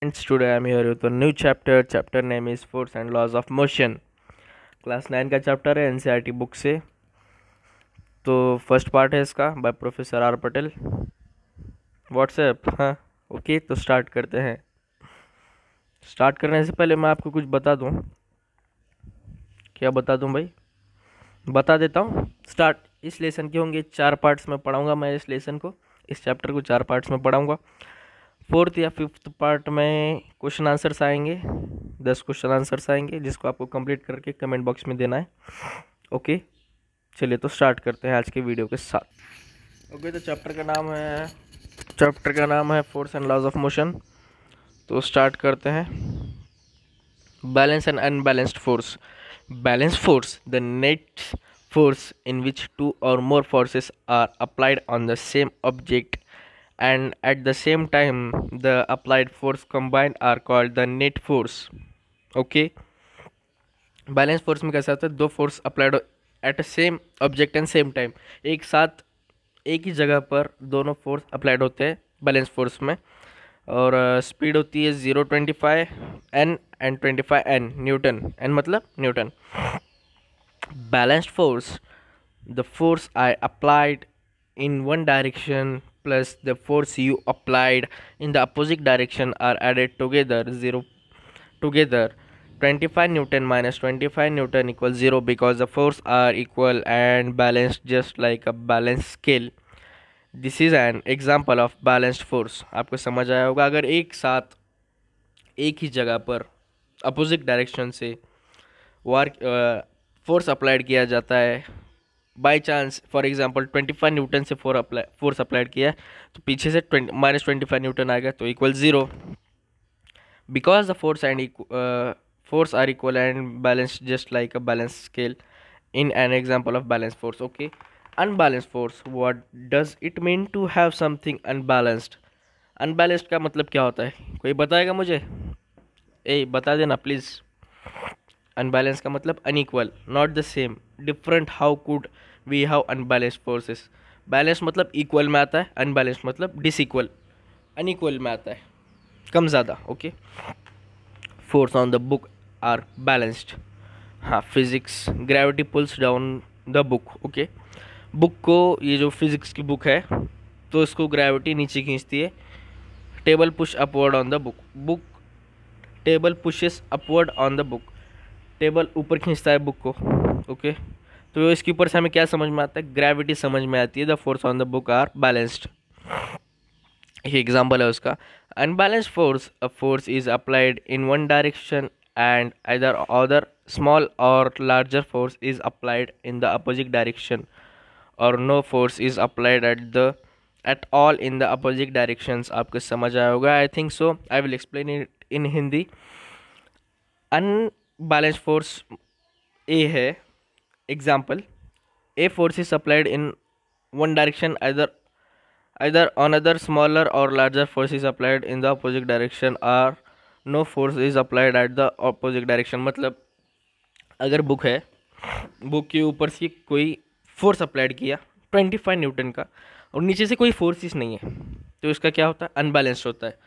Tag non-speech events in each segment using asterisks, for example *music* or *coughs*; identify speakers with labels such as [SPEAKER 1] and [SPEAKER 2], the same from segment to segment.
[SPEAKER 1] Friends, today I am here with a new chapter. Chapter name is Force and Laws of Motion. Class nine का chapter है an book e से तो first part है इसका by professor R Patel WhatsApp हाँ okay तो start करते हैं स्टार्ट करने से पहले मैं आपको कुछ बता दूँ क्या बता दूँ भाई बता देता हूँ स्टार्ट इस लेसन के होंगे चार पार्ट्स में पढ़ाऊँगा मैं इस लेसन को इस चैप्टर को चार पार्ट्स में पढ़ाऊँगा फोर्थ या फिफ्थ पार्ट में क्वेश्चन आंसर्स आएंगे दस क्वेश्चन आंसर्स आएंगे जिसको आपको कंप्लीट करके कमेंट बॉक्स में देना है ओके चलिए तो स्टार्ट करते हैं आज के वीडियो के साथ ओके तो चैप्टर का नाम है चैप्टर का नाम है force and laws of motion तो स्टार्ट करते हैं balance and unbalanced force balance force the net force in which two और more forces are applied on the same object and at the same time the applied force combined are called the net force okay balance force में कैसा होता है दो force applied at same object and same time एक साथ एक ही जगह पर दोनों फोर्स अप्लाइड होते हैं बैलेंस फोर्स में और स्पीड uh, होती है zero twenty five N and twenty five N newton N मतलब newton balanced force the force I applied in one direction plus the force you applied in the opposite direction are added together zero together 25 newton minus 25 newton equals zero because the force are equal and balanced just like a balanced scale this is an example of balanced force आपको समझ आया होगा अगर एक साथ एक ही जगह पर अपोजिट डायरेक्शन से वर्क फोर्स अप्लाइड किया जाता है by chance for example twenty five newton से फोर अप्लाई फोर्स अप्लाइड किया तो पीछे से twenty minus twenty five newton आ गया तो equal zero because the force and force are equal and balance just like a balance scale in an example of balance force okay unbalance force what does it mean to have something unbalanced unbalanced का मतलब क्या होता है कोई बताएगा मुझे ए बता देना प्लीज़ अनबैलेंस का मतलब unequal not the same different how could we have unbalance forces balance मतलब इक्वल में आता है अनबैलेंस मतलब डिसक्वल अनइक्वल में आता है कम ज़्यादा okay force on the book are balanced हाँ physics gravity pulls down the book okay book को ये जो फिज़िक्स की बुक है तो इसको ग्रेविटी नीचे खींचती है table push upward on the book book table pushes upward on the book table ऊपर खींचता है बुक को ओके okay? तो इसके ऊपर से हमें क्या समझ में आता है ग्रेविटी समझ में आती है the force on the book are balanced ये एग्जाम्पल है उसका unbalance force a force is applied in one direction and other other small और larger force is applied in the opposite direction और no force is applied at the at all in the opposite direction आपको समझ आया होगा I think so I will explain it in Hindi unbalance force a है Example, a force is applied in one direction either either another smaller or larger force is applied in the opposite direction or no force is applied at the opposite direction मतलब अगर book है book के ऊपर से कोई force applied किया twenty five newton का और नीचे से कोई फोर्सेस नहीं है तो इसका क्या होता है अनबैलेंस्ड होता है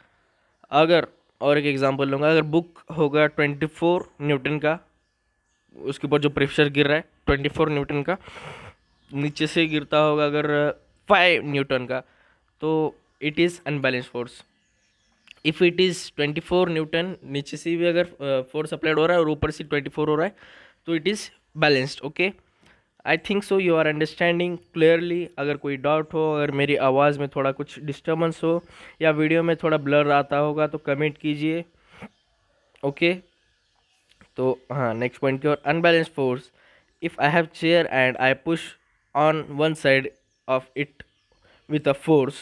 [SPEAKER 1] अगर और एक एग्जांपल लूँगा अगर बुक होगा ट्वेंटी फोर न्यूटन का उसके ऊपर जो प्रेशर गिर रहा है ट्वेंटी फोर न्यूटन का नीचे से गिरता होगा अगर फाइव न्यूटन का तो it is unbalance force if it is twenty four newton नीचे से भी अगर फोर्स अप्लाइड हो रहा है और ऊपर से ट्वेंटी फोर हो रहा है तो it is balanced okay I think so you are understanding clearly अगर कोई डाउट हो अगर मेरी आवाज़ में थोड़ा कुछ डिस्टर्बेंस हो या वीडियो में थोड़ा ब्लर आता होगा तो कमेंट कीजिए ओके okay? तो हाँ नेक्स्ट पॉइंट की और unbalance force if I have chair and I push on one side of it with a force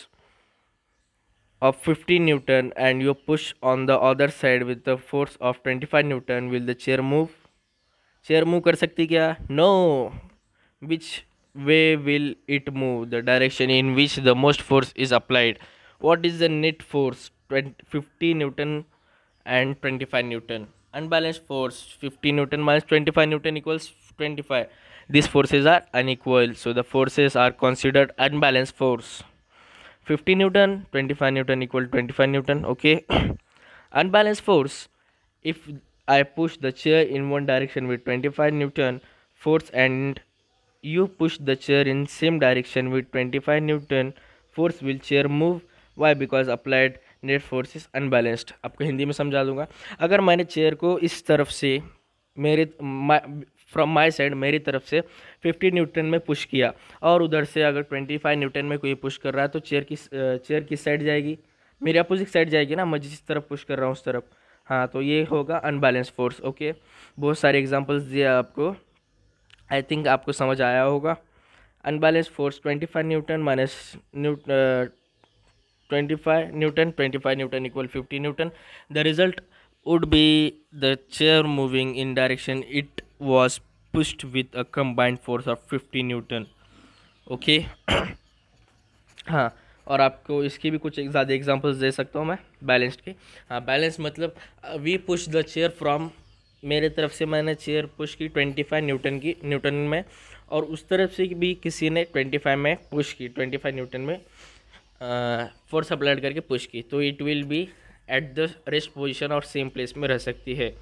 [SPEAKER 1] of 50 newton and you push on the other side with the force of 25 newton will the chair move chair move kar sakti kya no which way will it move the direction in which the most force is applied what is the net force 20, 50 newton and 25 newton unbalanced force 50 newton minus 25 newton equals 25 these forces are unequal so the forces are considered unbalanced force 50 newton 25 newton equal 25 newton okay *coughs* unbalanced force if i push the chair in one direction with 25 newton force and you push the chair in same direction with 25 newton force will chair move why because applied net is unbalanced आपको हिंदी में समझा दूंगा अगर मैंने chair को इस तरफ से मेरे फ्रॉम माई साइड मेरी तरफ से 50 न्यूटन में पुश किया और उधर से अगर 25 न्यूटन में कोई पुश कर रहा है तो चेयर की चेयर किस साइड जाएगी मेरी अपोजिट साइड जाएगी ना मैं जिस तरफ पुश कर रहा हूँ उस तरफ हाँ तो ये होगा अनबैलेंस फोर्स ओके बहुत सारे एग्जाम्पल्स दिए आपको आई थिंक आपको समझ आया होगा unbalance force twenty five newton minus newton twenty five newton twenty five newton equal fifty newton the result would be the chair moving in direction it was pushed with a combined force of fifty newton okay हाँ और आपको इसकी भी कुछ ज़्यादा examples दे सकता हूँ मैं बैलेंस्ड की हाँ बैलेंस मतलब we push the chair from मेरे तरफ से मैंने चेयर पुश की ट्वेंटी फाइव न्यूटन की न्यूटन में और उस तरफ से भी किसी ने ट्वेंटी फाइव में पुश की ट्वेंटी फाइव न्यूटन में फोर्स अप्लाइड करके पुश की तो it will be at the rest position और सेम प्लेस में रह सकती है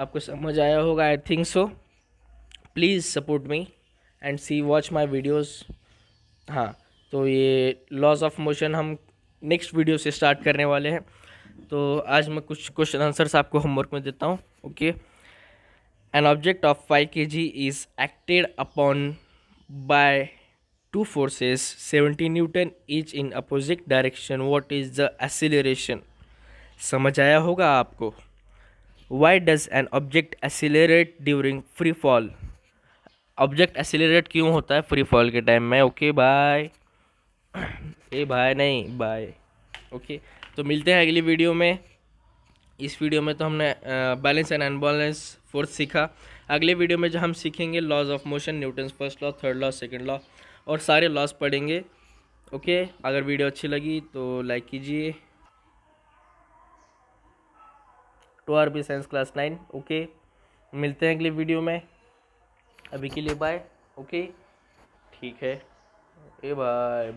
[SPEAKER 1] आपको समझ आया होगा I think so please support me and C watch my videos हाँ तो ये लॉस ऑफ मोशन हम नेक्स्ट वीडियो से स्टार्ट करने वाले हैं तो आज मैं कुछ क्वेश्चन आंसर्स आपको होमवर्क में देता हूँ okay an object of five K G is acted upon by two forces 70 newton each in opposite direction what is the acceleration समझ आया होगा आपको why does an object accelerate during free fall object accelerate क्यों होता है free fall के time में okay bye *coughs* a bye नहीं बाय ओके तो मिलते हैं अगली वीडियो में इस वीडियो में तो हमने बैलेंस एंड अनबैलेंस फोर्स सीखा अगले वीडियो में जो हम सीखेंगे laws of motion newton's first law third law second law और सारे लॉस पड़ेंगे ओके अगर वीडियो अच्छी लगी तो लाइक कीजिए to R B science class nine okay मिलते हैं अगले वीडियो में अभी के लिए बाय ओके ठीक है ए बाय बाय